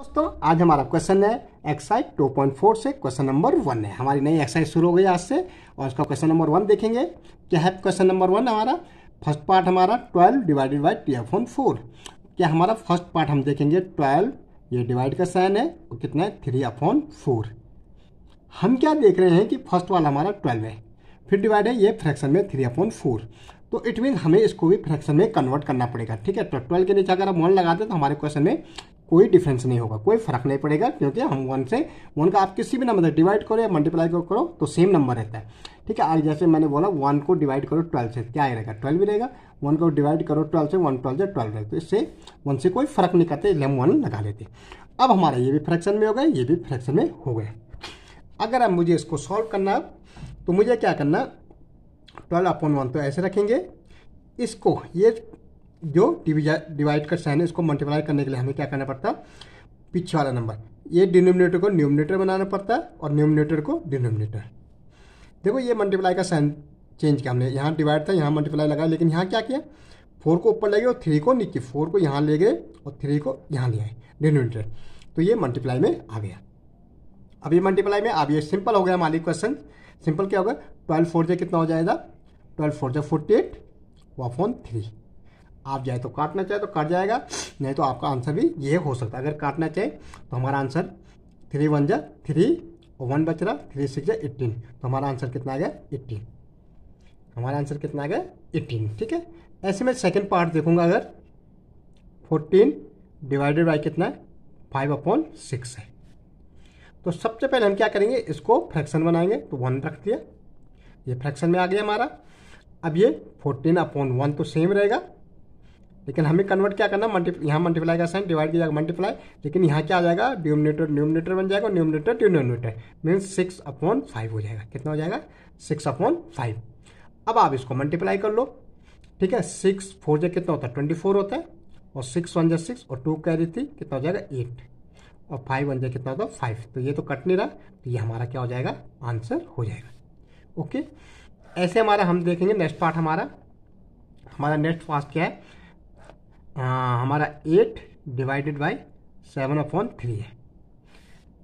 दोस्तों आज हमारा क्वेश्चन है एक्साइज 2.4 से क्वेश्चन नंबर वन है हमारी नई एक्साइज शुरू हो गई आज से और इसका क्वेश्चन नंबर वन देखेंगे क्या है क्वेश्चन नंबर वन हमारा फर्स्ट पार्ट हमारा 12 divided by T F four क्या हमारा फर्स्ट पार्ट हम देखेंगे 12 ये डिवाइड का साइन है वो कितना है थ्री अपॉन फोर हम क्या देख रहे हैं कि फर्स्ट वाला हमारा ट्वेल्व है फिर डिवाइड है ये फ्रैक्शन में थ्री अपॉन फोर तो इट मीन हमें इसको भी फ्रैक्शन में कन्वर्ट करना पड़ेगा ठीक है तो ट्वेल्व के नीचे अगर हम वन लगाते तो हमारे क्वेश्चन में कोई डिफरेंस नहीं होगा कोई फर्क नहीं पड़ेगा क्योंकि हम वन से वन का आप किसी भी नंबर से डिवाइड करो या मल्टीप्लाई करो तो सेम नंबर रहता है ठीक है आज जैसे मैंने बोला वन को डिवाइड करो ट्वेल्व से क्या रहेगा ट्वेल्व ही रहेगा वन को डिवाइड करो ट्वेल्व से वन ट्वेल्व से ट्वेल्व रहेगा तो इससे वन से कोई फर्क नहीं करते इसलिए हम वन लगा लेते अब हमारा ये भी फ्रैक्शन में हो गया ये भी फ्रैक्शन में हो गया अगर अब मुझे इसको सॉल्व करना है तो मुझे क्या करना ट्वेल्व अपॉन वन तो ऐसे रखेंगे इसको ये जो डिवाइड का साइन है इसको मल्टीप्लाई करने के लिए हमें क्या करना पड़ता है पीछे वाला नंबर ये डिनोमिनेटर को न्यूमिनेटर बनाना पड़ता है और न्यूमिनेटर को डिनोमिनेटर देखो ये मल्टीप्लाई का साइन चेंज किया हमने यहाँ डिवाइड था यहाँ मल्टीप्लाई लगा लेकिन यहाँ क्या किया फोर को ऊपर ले गए और थ्री को नीचे फोर को यहाँ ले गए और थ्री को यहाँ ले आए डिनोमिनेटर तो ये मल्टीप्लाई में आ गया अब ये मल्टीप्लाई में अब ये सिंपल हो गया मालिक क्वेश्चन सिंपल क्या होगा ट्वेल्व फोर जे कितना हो जाएगा ट्वेल्व फोर जे फोर्टी एट वन थ्री आप चाहे तो काटना चाहे तो काट जाएगा नहीं तो आपका आंसर भी ये हो सकता है अगर काटना चाहे तो हमारा आंसर थ्री वन जा थ्री और वन बच रहा थ्री सिक्स जा एट्टीन तो हमारा आंसर कितना आ गया एट्टीन हमारा आंसर कितना आ गया एट्टीन ठीक है ऐसे में सेकेंड पार्ट देखूंगा अगर फोर्टीन डिवाइडेड बाई कितना है फाइव अपॉन सिक्स है तो सबसे पहले हम क्या करेंगे इसको फ्रैक्शन बनाएंगे तो वन रख दिया ये फ्रैक्शन में आ गया हमारा अब ये फोर्टीन अपॉन वन तो सेम रहेगा लेकिन हमें कन्वर्ट क्या करना मल्टीप्लाई यहाँ मल्टीप्लाई का साइन डिवाइड किया जाएगा मल्टीप्लाई लेकिन यहाँ क्या आ जाएगा ड्यूमिनेटर न्यूमिनेटर बन जाएगा numerator denominator means six upon five हो जाएगा कितना हो जाएगा सिक्स अपॉन फाइव अब आप इसको मल्टीप्लाई कर लो ठीक है सिक्स फोर जो कितना होता है ट्वेंटी फोर होता है और सिक्स वन जो सिक्स और टू कैरी थी कितना हो जाएगा एट और फाइव वन जो कितना होता है फाइव तो ये तो कट नहीं रहा तो ये हमारा क्या हो जाएगा आंसर हो जाएगा ओके ऐसे हमारा हम देखेंगे नेक्स्ट पार्ट हमारा हमारा नेक्स्ट पार्ट क्या है हमारा eight divided by seven upon three है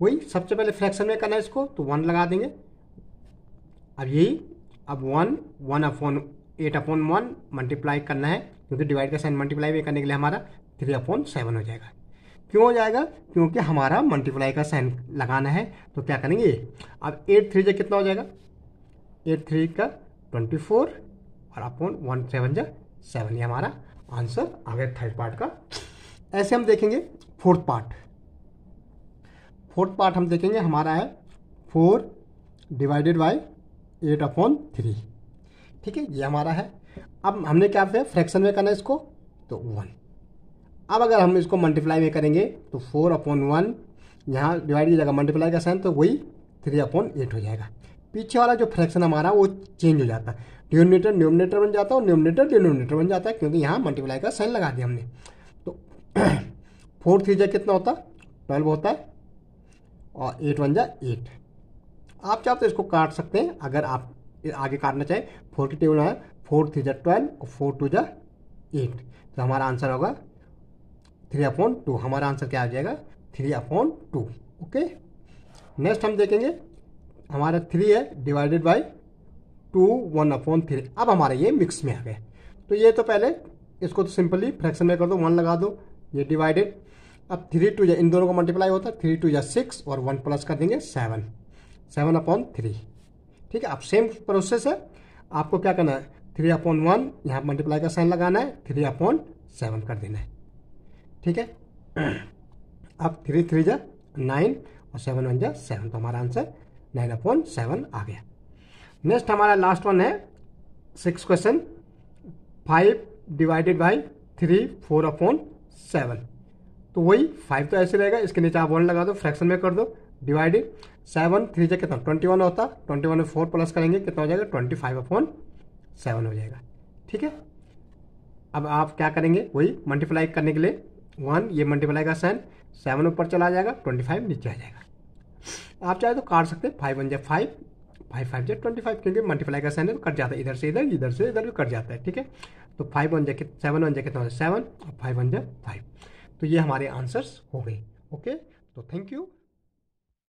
वही सबसे पहले फ्रैक्शन में करना है इसको तो वन लगा देंगे अब यही अब one one upon eight upon one multiply करना है क्योंकि डिवाइड का साइन मल्टीप्लाई भी करने के लिए हमारा थ्री अपॉन सेवन हो जाएगा क्यों हो जाएगा क्योंकि हमारा मल्टीप्लाई का साइन लगाना है तो क्या करेंगे अब एट थ्री जो कितना हो जाएगा एट थ्री का ट्वेंटी फोर और अपॉन वन सेवन जो सेवन ये हमारा आंसर आ गया थर्ड पार्ट का ऐसे हम देखेंगे फोर्थ पार्ट फोर्थ पार्ट हम देखेंगे हमारा है four divided by eight upon three ठीक है ये हमारा है अब हमने क्या किया फ्रैक्शन में करना है इसको तो वन अब अगर हम इसको मल्टीप्लाई में करेंगे तो फोर अपॉन वन यहाँ डिवाइड की जगह मल्टीप्लाई का साइन तो वही थ्री अपॉन एट हो जाएगा पीछे वाला जो फ्रैक्शन हमारा वो चेंज हो जाता है डिनोमीटर न्योमिनेटर बन जाता है और न्यूमिनेटर डिनोमिनेटर बन जाता है क्योंकि यहाँ मल्टीप्लाई का साइन लगा दिया हमने तो फोर थ्री जा कितना होता है ट्वेल्व होता है और एट वन जा एट आप चाहते तो इसको काट सकते हैं अगर आप आगे काटना चाहें फोर की टेबल है फोर थ्री जा ट्वेल्व और फोर टू जा एट तो हमारा आंसर होगा थ्री अपॉन टू हमारा आंसर क्या आ जाएगा three upon two okay next हम देखेंगे हमारा थ्री है divided by two one upon three अब हमारा ये मिक्स में आ गया तो ये तो पहले इसको तो सिंपली फ्रैक्शन में कर दो वन लगा दो ये डिवाइडेड अब थ्री टू या इन दोनों को मल्टीप्लाई होता है थ्री टू या सिक्स और वन प्लस कर देंगे सेवन सेवन अपॉन थ्री ठीक है अब सेम प्रोसेस है आपको क्या करना है थ्री अपॉन वन यहाँ मल्टीप्लाई का साइन लगाना है थ्री अपॉन सेवन कर देना है ठीक है अब थ्री थ्री जा नाइन और सेवन वन जा सेवन तो हमारा आंसर नाइन अपॉन सेवन आ गया नेक्स्ट हमारा लास्ट वन है six question five divided by three four upon seven तो वही फाइव तो ऐसे रहेगा इसके नीचे आप वन लगा दो फ्रैक्शन में कर दो डिवाइडेड सेवन थ्री से कितना ट्वेंटी वन होता ट्वेंटी वन में फोर प्लस करेंगे कितना हो जाएगा ट्वेंटी फाइव अपॉन सेवन हो जाएगा ठीक है अब आप क्या करेंगे वही मल्टीप्लाई करने के लिए वन ये मल्टीप्लाई का साइन सेवन ऊपर चला जाएगा ट्वेंटी फाइव नीचे आ जाएगा आप चाहे तो काट सकते हैं फाइव वन जे फाइव फाइव फाइव जे ट्वेंटी फाइव क्योंकि मल्टीप्लाई का साइन है तो कट जाता है इधर से इधर इधर से इधर भी कट जाता है ठीक है तो फाइव वन जे सेवन वन जे कितना सेवन और फाइव वन जे फाइव तो ये हमारे आंसर्स हो गए ओके तो थैंक यू